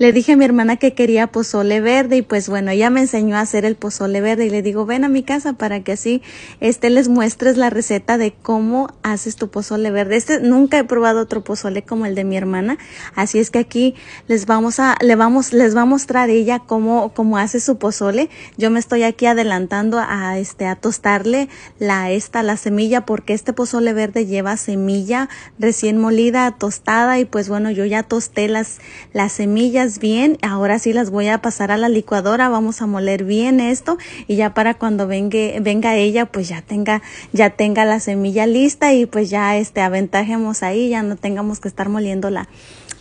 le dije a mi hermana que quería pozole verde y pues bueno, ella me enseñó a hacer el pozole verde y le digo, ven a mi casa para que así este, les muestres la receta de cómo haces tu pozole verde. Este nunca he probado otro pozole como el de mi hermana, así es que aquí les vamos a, le vamos, les va a mostrar ella cómo, cómo hace su pozole. Yo me estoy aquí adelantando a este, a tostarle la, esta, la semilla porque este pozole verde lleva semilla recién molida, tostada y pues bueno, yo ya tosté las, las semillas bien, ahora sí las voy a pasar a la licuadora, vamos a moler bien esto y ya para cuando venga venga ella, pues ya tenga, ya tenga la semilla lista y pues ya este aventajemos ahí, ya no tengamos que estar moliéndola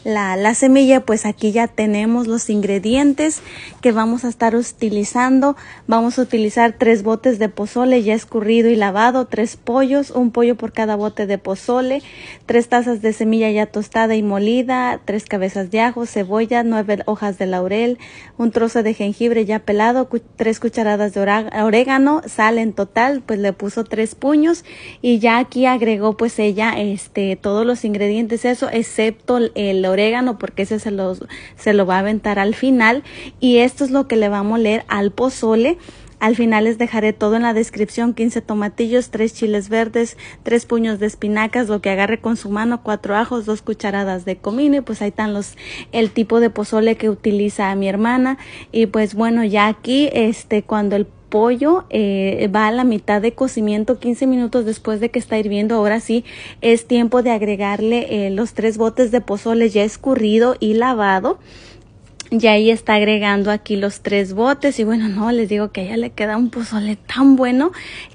la, semilla, pues aquí ya tenemos los ingredientes que vamos a estar utilizando. Vamos a utilizar tres botes de pozole ya escurrido y lavado, tres pollos, un pollo por cada bote de pozole, tres tazas de semilla ya tostada y molida, tres cabezas de ajo, cebolla, nueve hojas de laurel, un trozo de jengibre ya pelado, tres cucharadas de orégano, sal en total, pues le puso tres puños y ya aquí agregó pues ella este todos los ingredientes, eso excepto el orégano porque ese se lo, se lo va a aventar al final y esto es lo que le vamos a moler al pozole. Al final les dejaré todo en la descripción, 15 tomatillos, 3 chiles verdes, 3 puños de espinacas, lo que agarre con su mano, 4 ajos, dos cucharadas de comino y pues ahí están los, el tipo de pozole que utiliza mi hermana y pues bueno ya aquí este cuando el pollo eh, va a la mitad de cocimiento 15 minutos después de que está hirviendo ahora sí es tiempo de agregarle eh, los tres botes de pozole ya escurrido y lavado y ahí está agregando aquí los tres botes. Y bueno, no, les digo que ya ella le queda un pozole tan bueno.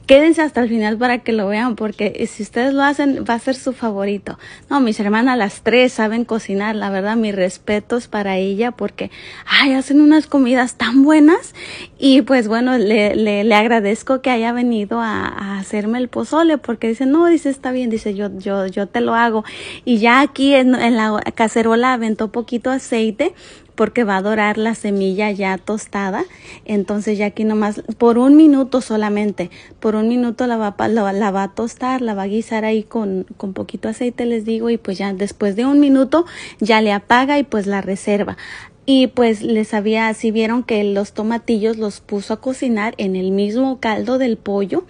Quédense hasta el final para que lo vean, porque si ustedes lo hacen, va a ser su favorito. No, mis hermanas, las tres saben cocinar. La verdad, mis respetos para ella, porque, ay, hacen unas comidas tan buenas. Y pues bueno, le, le, le agradezco que haya venido a, hacerme el pozole, porque dice, no, dice, está bien, dice, yo, yo, yo te lo hago. Y ya aquí en, en la cacerola aventó poquito aceite porque va a dorar la semilla ya tostada. Entonces ya aquí nomás, por un minuto solamente, por un minuto la va, la va a tostar, la va a guisar ahí con, con poquito aceite, les digo, y pues ya después de un minuto ya le apaga y pues la reserva. Y pues les había, si vieron que los tomatillos los puso a cocinar en el mismo caldo del pollo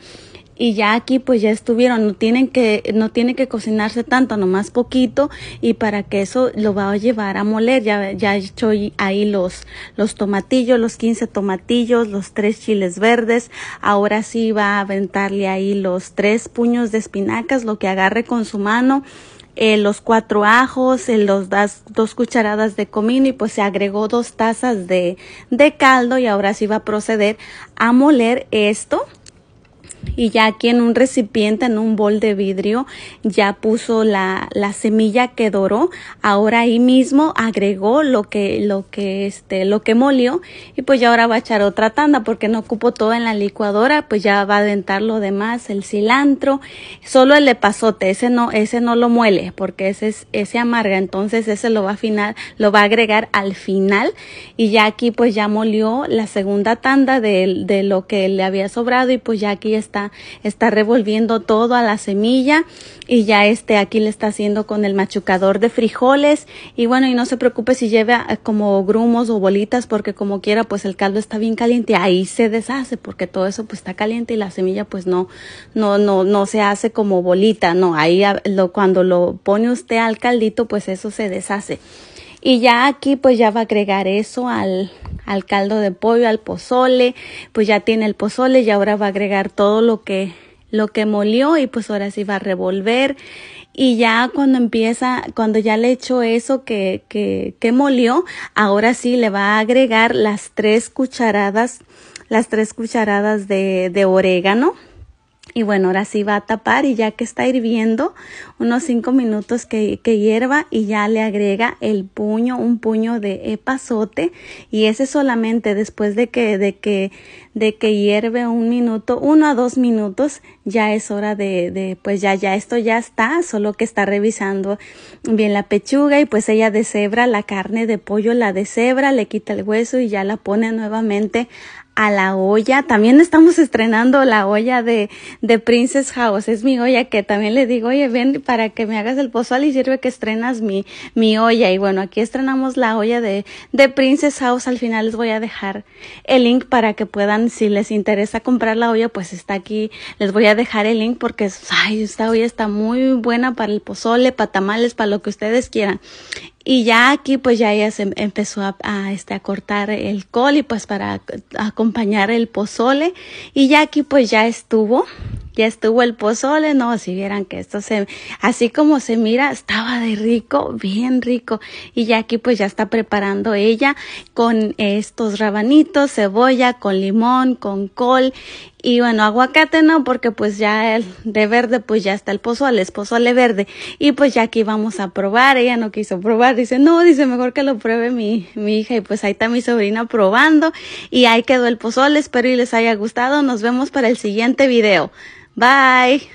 y ya aquí pues ya estuvieron, no tienen que, no tiene que cocinarse tanto, nomás poquito y para que eso lo va a llevar a moler, ya, ya he hecho ahí los, los tomatillos, los 15 tomatillos, los tres chiles verdes, ahora sí va a aventarle ahí los tres puños de espinacas, lo que agarre con su mano, eh, los cuatro ajos, eh, los das, dos cucharadas de comino y pues se agregó dos tazas de, de caldo y ahora sí va a proceder a moler esto y ya aquí en un recipiente, en un bol de vidrio, ya puso la, semilla que doró. Ahora ahí mismo agregó lo que, lo que, este, lo que molió y pues ya ahora va a echar otra tanda porque no ocupo todo en la licuadora, pues ya va a adentrar lo demás, el cilantro, solo el epazote, ese no, ese no lo muele porque ese es, ese amarga, entonces ese lo va a lo va a agregar al final y ya aquí pues ya molió la segunda tanda de, de lo que le había sobrado y pues ya aquí está está, revolviendo todo a la semilla y ya este aquí le está haciendo con el machucador de frijoles y bueno y no se preocupe si lleva eh, como grumos o bolitas porque como quiera pues el caldo está bien caliente ahí se deshace porque todo eso pues está caliente y la semilla pues no no no no se hace como bolita no ahí lo, cuando lo pone usted al caldito pues eso se deshace y ya aquí pues ya va a agregar eso al, al caldo de pollo, al pozole, pues ya tiene el pozole y ahora va a agregar todo lo que lo que molió y pues ahora sí va a revolver y ya cuando empieza, cuando ya le echó eso que, que, que molió, ahora sí le va a agregar las tres cucharadas, las tres cucharadas de, de orégano y bueno, ahora sí va a tapar y ya que está hirviendo, unos cinco minutos que, que, hierva y ya le agrega el puño, un puño de epazote y ese solamente después de que, de que, de que hierve un minuto, uno a dos minutos, ya es hora de, de, pues ya, ya esto ya está, solo que está revisando bien la pechuga y pues ella deshebra la carne de pollo, la deshebra, le quita el hueso y ya la pone nuevamente a la olla. También estamos estrenando la olla de, de Princess House. Es mi olla que también le digo, oye, ven para que me hagas el pozol y sirve que estrenas mi, mi olla. Y bueno, aquí estrenamos la olla de, de Princess House. Al final les voy a dejar el link para que puedan, si les interesa comprar la olla, pues está aquí. Les voy a dejar el link porque, ay, esta olla está muy buena para el pozole, para tamales, para lo que ustedes quieran. Y ya aquí pues ya ella se empezó a, a, este, a cortar el col y pues para acompañar el pozole. Y ya aquí pues ya estuvo ya estuvo el pozole, no, si vieran que esto se, así como se mira, estaba de rico, bien rico. Y ya aquí pues ya está preparando ella con estos rabanitos, cebolla, con limón, con col y bueno, aguacate no, porque pues ya el de verde, pues ya está el pozole, es pozole verde. Y pues ya aquí vamos a probar. Ella no quiso probar. Dice, no, dice, mejor que lo pruebe mi, mi hija. Y pues ahí está mi sobrina probando. Y ahí quedó el pozole. Espero y les haya gustado. Nos vemos para el siguiente video. Bye.